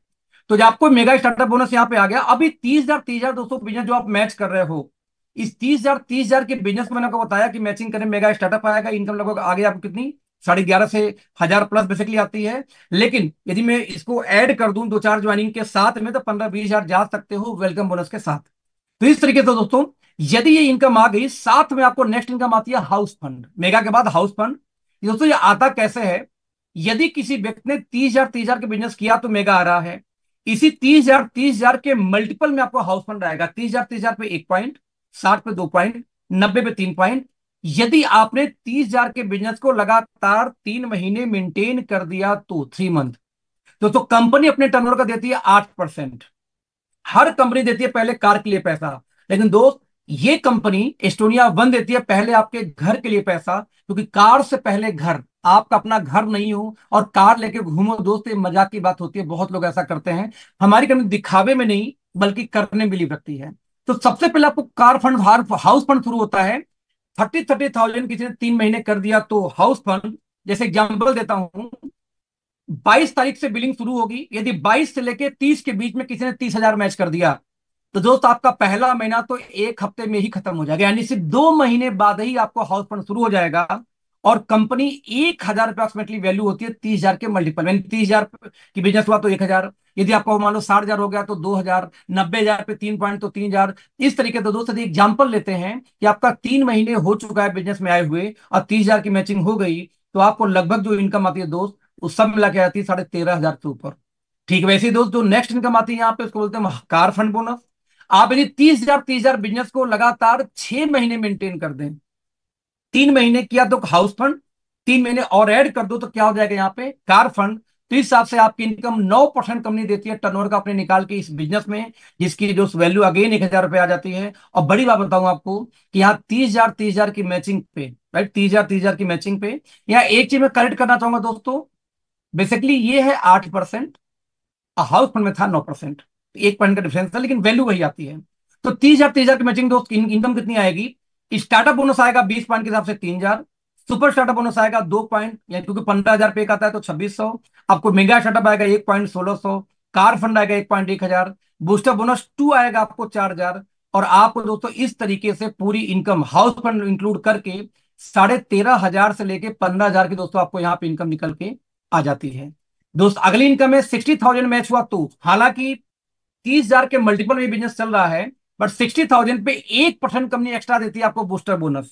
तो जो आपको मेगा स्टार्टअप बोनस यहाँ पे आ गया अभी तीस हजार तीस हजार दोस्तों बिजनेस जो आप मैच कर रहे हो इस तीस हजार तीस हजार के बिजनेस मैंने आपको बताया कि मैचिंग करें मेगा स्टार्टअप आएगा इनकम लगभग आगे आपको कितनी साढ़े ग्यारह से हजार प्लस बेसिकली आती है लेकिन यदि मैं इसको ऐड कर दूं दो चार ज्वाइनिंग के साथ में तो पंद्रह बीस हजार जा सकते हो वेलकम बोनस के साथ तो इस तरीके से दोस्तों यदि ये इनकम आ गई साथ में आपको नेक्स्ट इनकम आती है हाउस फंड मेगा के बाद हाउस फंड दोस्तों ये आता कैसे है यदि किसी व्यक्ति ने तीस हजार तीस हजार के बिजनेस किया तो मेगा आ रहा है इसी तीस हजार तीस हजार के मल्टीपल में आपको हाउस फंड आएगा तीस हजार तीस हजार पे एक पॉइंट साठ पे दो पॉइंट नब्बे पे तीन पॉइंट यदि आपने तीस हजार के बिजनेस को लगातार तीन महीने मेंटेन कर दिया तो थ्री मंथ तो, तो कंपनी अपने टर्नओवर का देती है आठ परसेंट हर कंपनी देती है पहले कार के लिए पैसा लेकिन दोस्त ये कंपनी एस्टोनिया वन देती है पहले आपके घर के लिए पैसा क्योंकि कार से पहले घर आपका अपना घर नहीं हो और कार लेके घूमो दोस्त मजाक की बात होती है बहुत लोग ऐसा करते हैं हमारी कमी दिखावे में नहीं बल्कि करने में लिप रखती है तो सबसे पहले आपको कार फंड हाउस फंड शुरू होता है थर्टी थर्टी थाउजेंड किसी ने तीन महीने कर दिया तो हाउस फंड जैसे एग्जाम्पल देता हूं बाईस तारीख से बिलिंग शुरू होगी यदि बाईस से लेकर तीस के बीच में किसी ने तीस हजार मैच कर दिया तो दोस्त आपका पहला महीना तो एक हफ्ते में ही खत्म हो जाएगा यानी सिर्फ दो महीने बाद ही आपको हाउस फंड शुरू हो जाएगा और कंपनी एक हजार अप्रोक्सीमेटली वैल्यू होती है तीस हजार के मल्टीपल यानी तीस हजार की बिजनेस हुआ तो एक हजार यदि आपको मान लो साठ हजार हो गया तो दो हजार नब्बे हजार पे तीन पॉइंट तो तीन हजार इस तरीके तो दोस्त यदि एग्जाम्पल लेते हैं कि आपका तीन महीने हो चुका है बिजनेस में आए हुए और तीस हजार की मैचिंग हो गई तो आपको लगभग जो इनकम आती है दोस्त उस सब मिला के आती है साढ़े तेरह हजार के ऊपर ठीक वैसे दोस्त जो नेक्स्ट इनकम आती है यहाँ पे उसको बोलते हैं कार फंड बोनस आप यदि तीस हजार तीस हजार बिजनेस को लगातार छह महीने मेंटेन कर दें तीन महीने किया तो हाउस फंड तीन महीने और ऐड कर दो तो क्या हो जाएगा यहाँ पे कार फंड तो इस हिसाब से आपकी इनकम नौ परसेंट कंपनी देती है टर्नओवर का अपने निकाल के इस बिजनेस में जिसकी जो वैल्यू अगेन एक हजार रुपये आ जाती है और बड़ी बात बताऊं आपको कि यहाँ तीस हजार तीस हजार की मैचिंग पे राइट तीस हजार तीस हजार की मैचिंग पे यहाँ एक चीज मैं करेक्ट करना चाहूंगा दोस्तों बेसिकली ये है आठ परसेंट हाउस फंड में था नौ परसेंट एक पॉइंट का डिफरेंस था लेकिन वैल्यू वही आती है तो तीस हजार तीस हजार की मैचिंग दोस्त इनकम कितनी आएगी स्टार्टअप बोनस आएगा बीस पॉइंट के हिसाब से तीन हजार सुपर स्टार्टअप बोनस आएगा दो पॉइंट यानी क्योंकि पंद्रह हजार पे आता है तो छब्बीस सौ आपको मेगा स्टार्टअप आएगा एक पॉइंट सोलह सौ कार फंड आएगा एक पॉइंट एक हजार बूस्टर बोनस टू आएगा आपको चार हजार और आपको दोस्तों इस तरीके से पूरी इनकम हाउस फंड इंक्लूड करके साढ़े तेरह हजार से लेके पंद्रह हजार की दोस्तों आपको यहाँ पे इनकम निकल के आ जाती है दोस्त अगली इनकम है सिक्सटी थाउजेंड मैच हुआ तो हालांकि तीस हजार के मल्टीपल में बिजनेस चल रहा है बट सिक्सटी थाउजेंड पे एक परसेंट कंपनी एक्स्ट्रा देती है आपको बूस्टर बोनस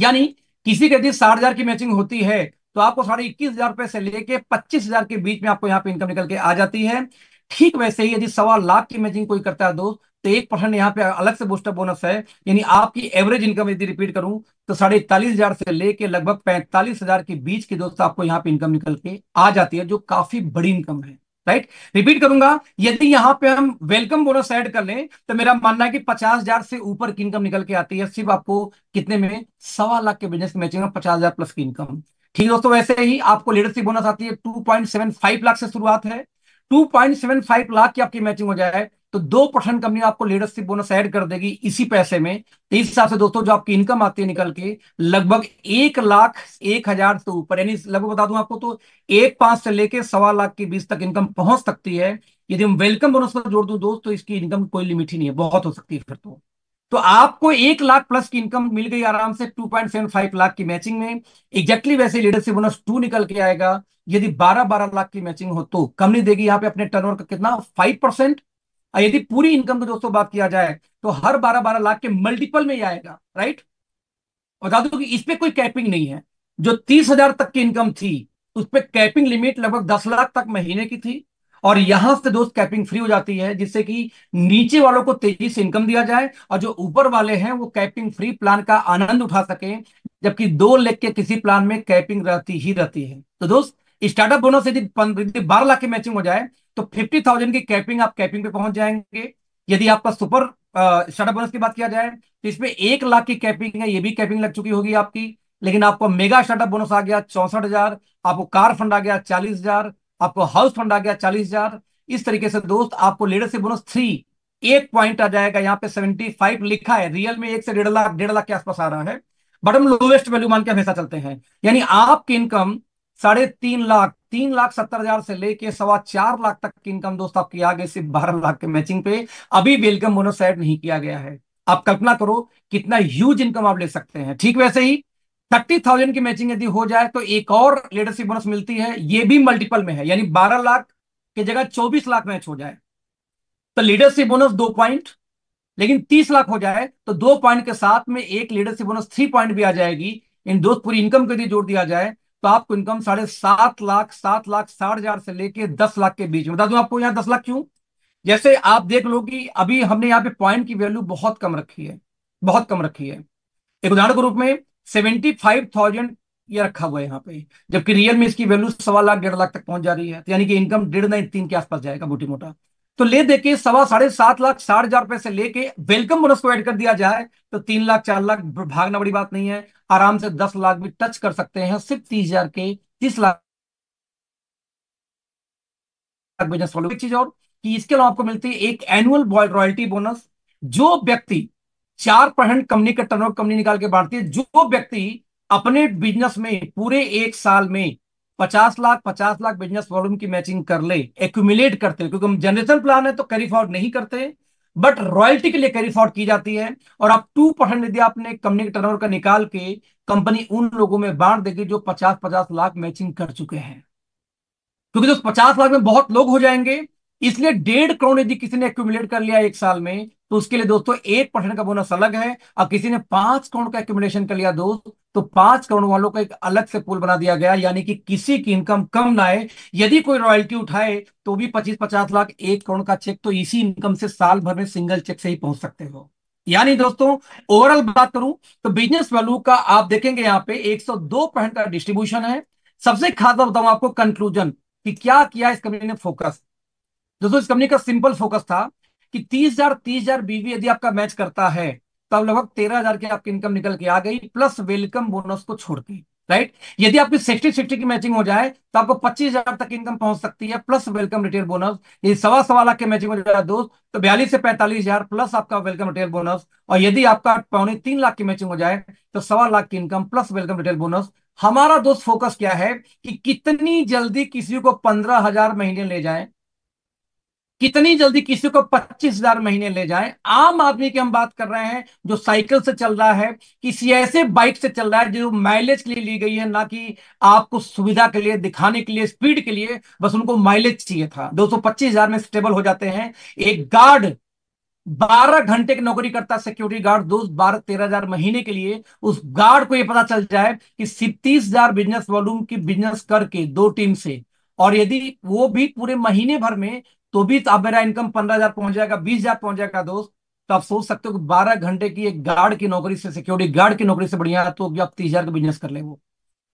यानी किसी के यदि साठ हजार की मैचिंग होती है तो आपको साढ़े इक्कीस हजार रुपए से लेके पच्चीस हजार के बीच में आपको यहाँ पे इनकम निकल के आ जाती है ठीक वैसे ही यदि सवा लाख की मैचिंग कोई करता है दोस्त तो एक परसेंट यहाँ पे अलग से बूस्टर बोनस है यानी आपकी एवरेज इनकम यदि रिपीट करूं तो साढ़े इकतालीस हजार से लेके लगभग पैंतालीस हजार के बीच की दोस्त आपको यहाँ पे इनकम निकल के आ जाती है जो काफी बड़ी इनकम है राइट रिपीट करूंगा यदि यहां पे हम वेलकम बोनस ऐड कर लें तो मेरा मानना है कि पचास हजार से ऊपर की इनकम निकल के आती है सिर्फ आपको कितने में सवा लाख के बिजनेस मैचिंग पचास हजार प्लस की इनकम ठीक है दोस्तों वैसे ही आपको लीडरशिप बोनस आती है two point seven five lakh से शुरुआत है two point seven five lakh की आपकी मैचिंग हो जाए तो दो परसेंट कंपनी आपको लीडरशिप बोनस ऐड कर देगी इसी पैसे में तो इस हिसाब से दोस्तों जो आपकी इनकम आती है निकल के लगभग एक लाख एक हजार से ऊपर यानी लगभग बता दूं आपको तो एक पांच से लेके सवा लाख के बीच तक इनकम पहुंच सकती है यदि हम वेलकम बोनस पर जोड़ दू दोस्त तो इसकी इनकम कोई लिमिट ही नहीं है बहुत हो सकती है फिर तो तो आपको एक लाख प्लस की इनकम मिल गई आराम से 2.75 लाख की मैचिंग में एग्जैक्टली वैसे लीडरशिप बोनस टू निकल के आएगा यदि 12 12 लाख की मैचिंग हो तो कंपनी देगी यहां पे अपने टर्नओवर का कितना 5 परसेंट यदि पूरी इनकम की दोस्तों बात किया जाए तो हर बारह बारह लाख के मल्टीपल में ही आएगा राइट बता दो कि पर कोई कैपिंग नहीं है जो तीस हजार तक की इनकम थी उस पर कैपिंग लिमिट लगभग दस लाख तक महीने की थी और यहां से दोस्त कैपिंग फ्री हो जाती है जिससे कि नीचे वालों को तेजी से इनकम दिया जाए और जो ऊपर वाले हैं वो कैपिंग फ्री प्लान का आनंद उठा सके जबकि दो लेख के किसी प्लान में कैपिंग रहती ही रहती है तो दोस्त स्टार्टअप बोनस यदि बारह लाख की मैचिंग हो जाए तो फिफ्टी थाउजेंड की कैपिंग आप कैपिंग पे पहुंच जाएंगे यदि आपका सुपर स्टार्टअप बोनस की बात किया जाए तो इसमें एक लाख की कैपिंग है ये भी कैपिंग लग चुकी होगी आपकी लेकिन आपको मेगा स्टार्टअप बोनस आ गया चौसठ हजार आपको कार फंड आ गया चालीस हजार आपको हाउस फंड आ गया चालीस हजार इस तरीके से दोस्त आपको लीडरशिप बोनस थ्री एक पॉइंट आ जाएगा यहाँ पे सेवेंटी फाइव लिखा है रियल में एक से डेढ़ लाख डेढ़ लाख के आसपास आ रहा है बट हम लोवेस्ट वैल्यू मान के हमेशा चलते हैं यानी आपकी इनकम साढ़े तीन लाख तीन लाख सत्तर हजार से लेके सवा चार लाख तक की इनकम दोस्त आपकी आ गई सिर्फ बारह लाख के मैचिंग पे अभी वेलकम बोनस एड नहीं किया गया है आप कल्पना करो कितना ह्यूज इनकम आप ले सकते हैं ठीक वैसे ही थर्टी थाउजेंड की मैचिंग यदि हो जाए तो एक और लीडरशिप बोनस मिलती है ये भी मल्टीपल में है यानी बारह लाख की जगह चौबीस लाख मैच हो जाए तो लीडरशिप बोनस दो पॉइंट लेकिन तीस लाख हो जाए तो दो पॉइंट के साथ में एक लीडरशिप बोनस थ्री पॉइंट भी आ जाएगी इन दोस्त पूरी इनकम के लिए जोड़ दिया जाए तो आपको इनकम साढ़े सात लाख सात लाख साठ हजार से लेके दस लाख के बीच में बता दू आपको यहाँ दस लाख क्यों जैसे आप देख लो कि अभी हमने यहाँ पे पॉइंट की वैल्यू बहुत कम रखी है बहुत कम रखी है एक उदाहरण के रूप में सेवेंटी फाइव थाउजेंड ये रखा हुआ है यहाँ पे जबकि रियल में इसकी वैल्यू सवा लाख डेढ़ लाख तक पहुंच जा रही है तो यानी कि इनकम डेढ़ नहीं तीन के आसपास जाएगा मोटी मोटा तो ले देके सवा साढ़े सात लाख साठ हजार रुपए से लेके वेलकम बोनस को ऐड कर दिया जाए तो तीन लाख चार लाख भागना बड़ी बात नहीं है आराम से दस लाख भी टच कर सकते हैं सिर्फ तीस हजार के तीस लाख बिजनेस एक चीज और कि इसके अलावा आपको मिलती है एक एनुअल रॉयल्टी बोनस जो व्यक्ति चार परसेंट कंपनी का टर्न कंपनी निकाल के बांटती है जो व्यक्ति अपने बिजनेस में पूरे एक साल में पचास लाख पचास लाख बिजनेस वॉल्यूम की मैचिंग कर ले एक्यूमुलेट करते क्योंकि हम जनरेशन प्लान है तो कैरी फॉर्ड नहीं करते बट रॉयल्टी के लिए कैरी फॉर्ड की जाती है और आप टू परसेंट यदि आपने कंपनी के टर्नओवर का निकाल के कंपनी उन लोगों में बांट देगी जो पचास पचास लाख मैचिंग कर चुके हैं क्योंकि जो पचास लाख में बहुत लोग हो जाएंगे इसलिए डेढ़ करोड़ यदि किसी ने एक्यूमुलेट कर लिया एक साल में तो उसके लिए दोस्तों एक परसेंट का बोनस अलग है और किसी ने पांच करोड़ का एक्यूमुलेशन कर लिया दोस्त तो पांच करोड़ वालों का एक अलग से पुल बना दिया गया यानी कि किसी की इनकम कम ना आए यदि कोई रॉयल्टी उठाए तो भी पच्चीस पचास लाख एक करोड़ का चेक तो इसी इनकम से साल भर में सिंगल चेक से ही पहुंच सकते हो यानी दोस्तों ओवरऑल बात करूं तो बिजनेस वैल्यू का आप देखेंगे यहाँ पे एक परसेंट का डिस्ट्रीब्यूशन है सबसे खास बताऊं आपको कंक्लूजन कि क्या किया इस कंपनी ने फोकस दोस्तों इस कंपनी का सिंपल फोकस था कि तीस हजार तीस हजार बीवी यदि आपका मैच करता है तो लगभग तेरह हजार की आपकी इनकम निकल के आ गई प्लस वेलकम बोनस को छोड़ के राइट यदि आपकी सिक्सटी सिक्सटी की मैचिंग हो जाए तो आपको पच्चीस हजार तक इनकम पहुंच सकती है प्लस वेलकम रिटेल बोनस ये सवा सवा लाख के मैचिंग हो जाए दोस्त तो बयालीस से पैंतालीस हजार प्लस आपका वेलकम रिटेल बोनस और यदि आपका पौने तीन लाख की मैचिंग हो जाए तो सवा लाख की income plus welcome retail bonus हमारा दोस्त फोकस क्या है कि कितनी जल्दी किसी को पंद्रह हजार महीने ले जाए कितनी जल्दी किसी को 25,000 महीने ले जाए आम आदमी की हम बात कर रहे हैं जो साइकिल से चल रहा है किसी ऐसे बाइक से चल रहा है जो माइलेज के लिए ली गई है ना कि आपको सुविधा के लिए दिखाने के लिए स्पीड के लिए बस उनको माइलेज चाहिए था दो में स्टेबल हो जाते हैं एक गार्ड बारह घंटे की नौकरी करता सिक्योरिटी गार्ड दो बारह तेरह हजार महीने के लिए उस गार्ड को यह पता चल जाए कि तीस हजार बिजनेस वॉल्यूम की बिजनेस करके दो टीम से और यदि वो भी पूरे महीने भर में तो भी तो आप मेरा इनकम पंद्रह हजार पहुंच जाएगा बीस हजार पहुंच जाएगा दोस्त तो आप सोच सकते हो कि बारह घंटे की एक गार्ड की नौकरी से सिक्योरिटी गार्ड की नौकरी से बढ़िया तो आप तीस हजार का बिजनेस कर ले वो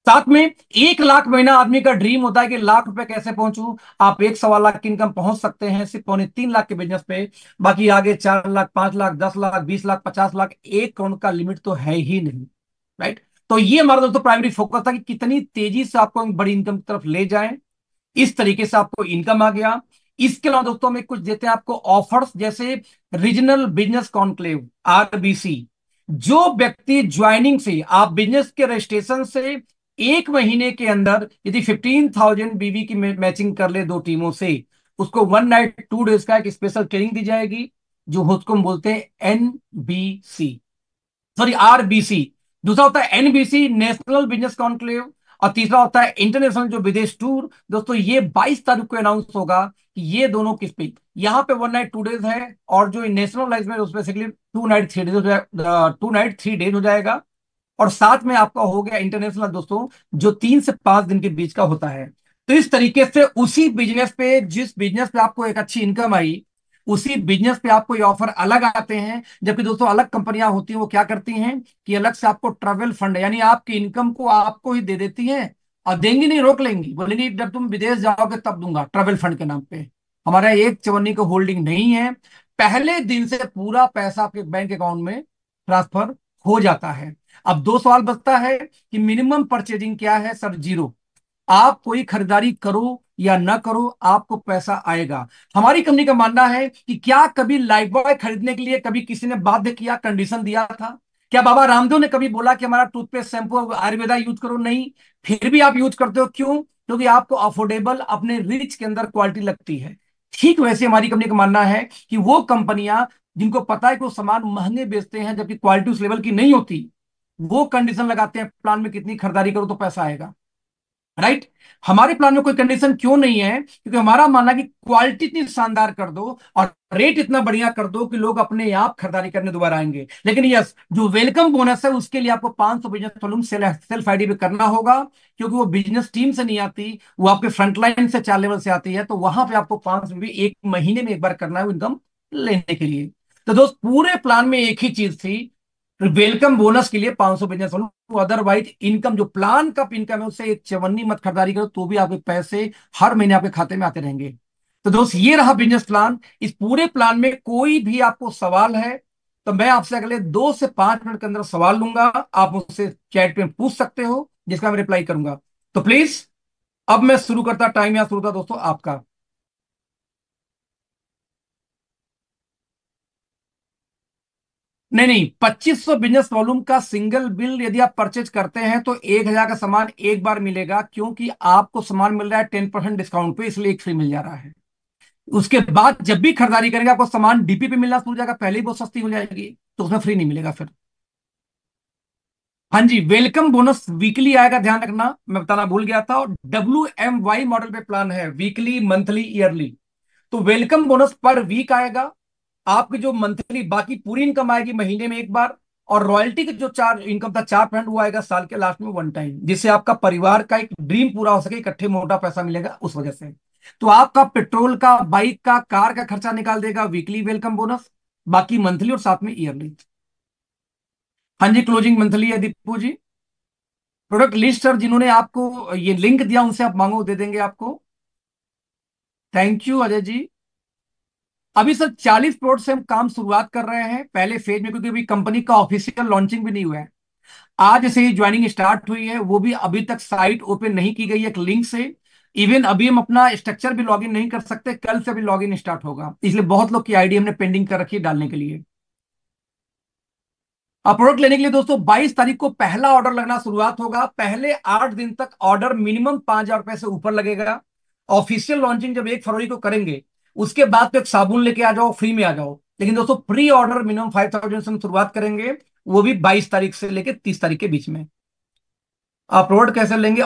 साथ में एक लाख महीना आदमी का ड्रीम होता है कि लाख रुपए कैसे पहुंचू आप एक सवा लाख की इनकम पहुंच सकते हैं सिर्फ पौने तीन लाख के बिजनेस पे बाकी आगे चार लाख पांच लाख दस लाख बीस लाख पचास लाख एक करोड़ का लिमिट तो है ही नहीं राइट तो ये हमारा दोस्तों प्राइमरी फोकस था कि कितनी तेजी से आपको बड़ी इनकम की तरफ ले जाए इस तरीके से आपको इनकम आ गया इसके अलावा दोस्तों में कुछ देते हैं आपको ऑफर्स जैसे रीजनल बिजनेस कॉन्क्लेव आरबीसी जो व्यक्ति ज्वाइनिंग से आप बिजनेस के रजिस्ट्रेशन से एक महीने के अंदर यदि 15,000 थाउजेंड बीवी की मैचिंग कर ले दो टीमों से उसको वन नाइट टू डेज का एक स्पेशल ट्रेनिंग दी जाएगी जो उसको हम बोलते हैं एनबीसी सॉरी आरबीसी दूसरा होता है एनबीसी नेशनल बिजनेस कॉन्क्लेव और तीसरा होता है इंटरनेशनल जो विदेश टूर दोस्तों ये 22 तारीख को अनाउंस होगा ये दोनों किस पे यहाँ पे वन नाइट टू डेज है और जो नेशनल लाइफ में basically two night three days हो जाएगा टू नाइट थ्री डेज हो जाएगा और साथ में आपका हो गया इंटरनेशनल दोस्तों जो तीन से पांच दिन के बीच का होता है तो इस तरीके से उसी बिजनेस पे जिस बिजनेस पे आपको एक अच्छी इनकम आई उसी बिजनेस पे आपको ये ऑफर अलग आते हैं जबकि दोस्तों अलग कंपनियां होती हैं वो क्या करती हैं कि अलग से आपको ट्रेवल फंड यानी आपकी इनकम को आपको ही दे देती हैं और देंगी नहीं रोक लेंगी बोलेंगी जब तुम विदेश जाओगे तब दूंगा ट्रेवल फंड के नाम पे हमारा एक चवन्नी को होल्डिंग नहीं है पहले दिन से पूरा पैसा आपके बैंक अकाउंट में ट्रांसफर हो जाता है अब दो सवाल बचता है कि मिनिमम परचेजिंग क्या है सर जीरो आप कोई खरीदारी करो या ना करो आपको पैसा आएगा हमारी कंपनी का मानना है कि क्या कभी लाइफ बॉय खरीदने के लिए कभी किसी ने बाध्य किया कंडीशन दिया था क्या बाबा रामदेव ने कभी बोला कि हमारा टूथपेस्ट शैम्पू आयुर्वेदा यूज करो नहीं फिर भी आप यूज करते हो क्यों क्योंकि तो आपको अफोर्डेबल अपने रीच के अंदर क्वालिटी लगती है ठीक वैसे हमारी कंपनी का मानना है कि वो कंपनियां जिनको पता है कि वो सामान महंगे बेचते हैं जबकि क्वालिटी उस लेवल की नहीं होती वो कंडीशन लगाते हैं प्लान में कितनी खरीदारी करो तो पैसा आएगा राइट हमारे प्लान में कोई कंडीशन क्यों नहीं है क्योंकि हमारा मानना कि क्वालिटी इतनी शानदार कर दो और रेट इतना बढ़िया कर दो कि लोग अपने आप खरीदारी करने दोबारा आएंगे लेकिन यस जो वेलकम बोनस है उसके लिए आपको पांच सौ बिजनेस वॉल्यूम सेल्फ आईडी पे करना होगा क्योंकि वो बिजनेस टीम से नहीं आती वो आपके फ्रंटलाइन से चार लेवल से आती है तो वहां पर आपको पांच सौ एक महीने में एक बार करना है इनकम लेने के लिए तो दोस्त पूरे प्लान में एक ही चीज थी वेलकम तो बोनस के लिए पांच सौ बिजनेस अदरवाइज इनकम जो प्लान का इनकम है उससे एक चवन्नी मत खरीदारी करो तो भी आपके पैसे हर महीने आपके खाते में आते रहेंगे तो दोस्त ये रहा बिजनेस प्लान इस पूरे प्लान में कोई भी आपको सवाल है तो मैं आपसे अगले दो से पांच मिनट के अंदर सवाल लूंगा आप मुझसे चैट में पूछ सकते हो जिसका मैं रिप्लाई करूंगा तो प्लीज अब मैं शुरू करता टाइम यहां शुरू था दोस्तों आपका नहीं नहीं पच्चीस सौ बिजनेस वॉल्यूम का सिंगल बिल यदि आप परचेज करते हैं तो एक हजार का सामान एक बार मिलेगा क्योंकि आपको सामान मिल रहा है टेन परसेंट डिस्काउंट पे इसलिए एक फ्री मिल जा रहा है उसके बाद जब भी खरीदारी करेंगे आपको सामान डीपी पे मिलना शुरू हो जाएगा पहले ही बहुत सस्ती हो जाएगी तो उसमें फ्री नहीं मिलेगा फिर हाँ जी वेलकम बोनस वीकली आएगा ध्यान रखना मैं बताना भूल गया था और डब्ल्यू एम वाई मॉडल पे प्लान है वीकली मंथली ईयरली तो वेलकम बोनस पर वीक आएगा आपकी जो मंथली बाकी पूरी इनकम आएगी महीने में एक बार और रॉयल्टी का जो चार इनकम था चार परसेंट वो आएगा साल के लास्ट में वन टाइम जिससे आपका परिवार का एक ड्रीम पूरा हो सके इकट्ठे मोटा पैसा मिलेगा उस वजह से तो आपका पेट्रोल का बाइक का कार का खर्चा निकाल देगा वीकली वेलकम बोनस बाकी मंथली और साथ में ईयरली हाँ जी क्लोजिंग मंथली है Deepu ji product list sir जिन्होंने आपको ये लिंक दिया उनसे आप मांगो दे देंगे आपको थैंक यू अजय जी अभी सर 40 करोड़ से हम काम शुरुआत कर रहे हैं पहले फेज में क्योंकि अभी कंपनी का ऑफिशियल लॉन्चिंग भी नहीं हुआ है आज से ही ज्वाइनिंग स्टार्ट हुई है वो भी अभी तक साइट ओपन नहीं की गई है एक लिंक से इवन अभी हम अपना स्ट्रक्चर भी लॉगिन नहीं कर सकते कल से अभी लॉगिन स्टार्ट होगा इसलिए बहुत लोग की आईडी हमने पेंडिंग कर रखी है डालने के लिए प्रोडक्ट लेने के लिए दोस्तों 22 तारीख को पहला ऑर्डर लगना शुरुआत होगा पहले आठ दिन तक ऑर्डर मिनिमम पांच हजार रुपए से ऊपर लगेगा ऑफिशियल लॉन्चिंग जब एक फरवरी को करेंगे उसके बाद तो एक साबुन लेके आ जाओ फ्री में आ जाओ लेकिन दोस्तों pre order minimum five thousand से हम शुरुआत करेंगे वो भी बाईस तारीख से लेकर तीस तारीख के बीच में आप प्रोडक्ट कैसे लेंगे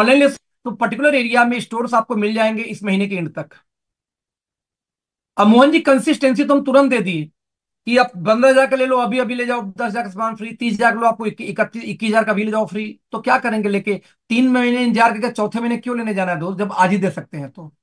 ऑनलाइन तो पर्टिकुलर एरिया में स्टोर आपको मिल जाएंगे इस महीने के एंड तक अब मोहन जी कंसिस्टेंसी तो हम तुरंत दे दिए कि आप पंद्रह हजार का ले लो अभी अभी ले जाओ दस हजार का सामान फ्री तीस हजार का लो आपको इकतीस इक्कीस हजार का भी ले जाओ फ्री तो क्या करेंगे लेके तीन महीने इंतजार करके चौथे महीने क्यों लेने जाना है दोस्त जब आज ही दे सकते हैं तो